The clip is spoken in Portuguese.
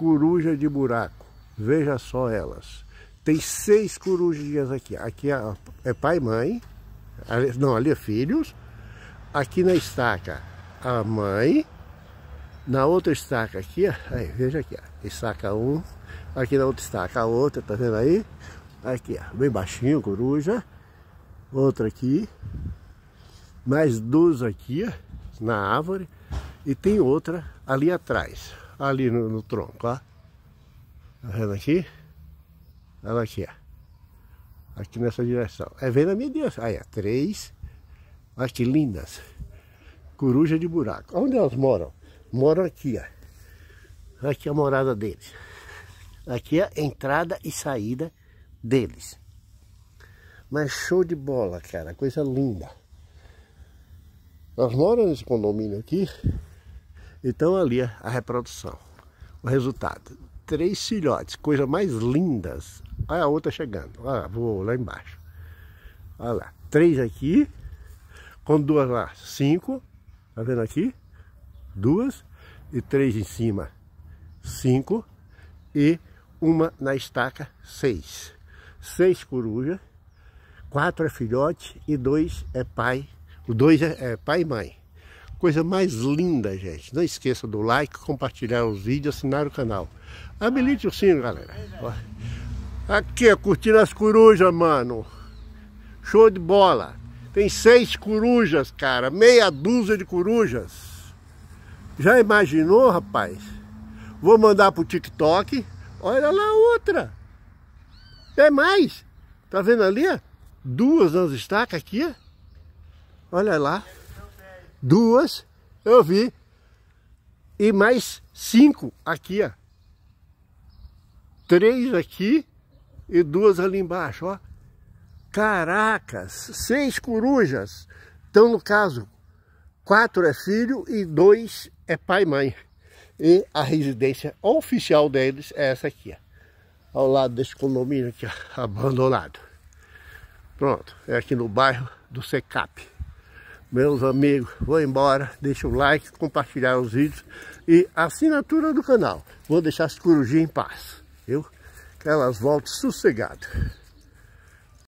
coruja de buraco. Veja só elas. Tem seis corujinhas aqui. Aqui é, é pai e mãe. Não, ali é filhos. Aqui na estaca, a mãe. Na outra estaca aqui, aí, veja aqui, estaca um. Aqui na outra estaca a outra, tá vendo aí? Aqui, ó, bem baixinho, coruja. Outra aqui. Mais duas aqui, na árvore. E tem outra ali atrás ali no, no tronco, ó. Tá vendo aqui? Olha aqui, ó. Aqui nessa direção. É, vendo a minha direção. Aí, ó, três. Olha que lindas. Coruja de buraco. Onde elas moram? Moram aqui, ó. Aqui é a morada deles. Aqui é a entrada e saída deles. Mas show de bola, cara. Coisa linda. Elas moram nesse condomínio aqui. Então ali a reprodução. O resultado, três filhotes, coisas mais lindas. Olha a outra chegando, olha, voou lá embaixo. Olha lá, três aqui, com duas lá, cinco, tá vendo aqui? Duas e três em cima, cinco e uma na estaca, seis. Seis corujas, quatro é filhote e dois é pai, o dois é, é pai e mãe. Coisa mais linda, gente. Não esqueça do like, compartilhar os vídeos, assinar o canal. Habilite o sino, galera. Aqui, ó, curtindo as corujas, mano. Show de bola. Tem seis corujas, cara. Meia dúzia de corujas. Já imaginou, rapaz? Vou mandar pro TikTok. Olha lá outra. É mais. Tá vendo ali? Duas nas estacas aqui. Olha lá duas eu vi e mais cinco aqui, ó. Três aqui e duas ali embaixo, ó. Caracas, seis corujas. Então, no caso, quatro é filho e dois é pai e mãe. E a residência oficial deles é essa aqui, ó. Ao lado desse condomínio aqui, ó, abandonado. Pronto, é aqui no bairro do Secap. Meus amigos, vou embora. Deixa o like, compartilhar os vídeos e assinatura do canal. Vou deixar as corujinhas em paz, viu? Que elas voltem sossegadas.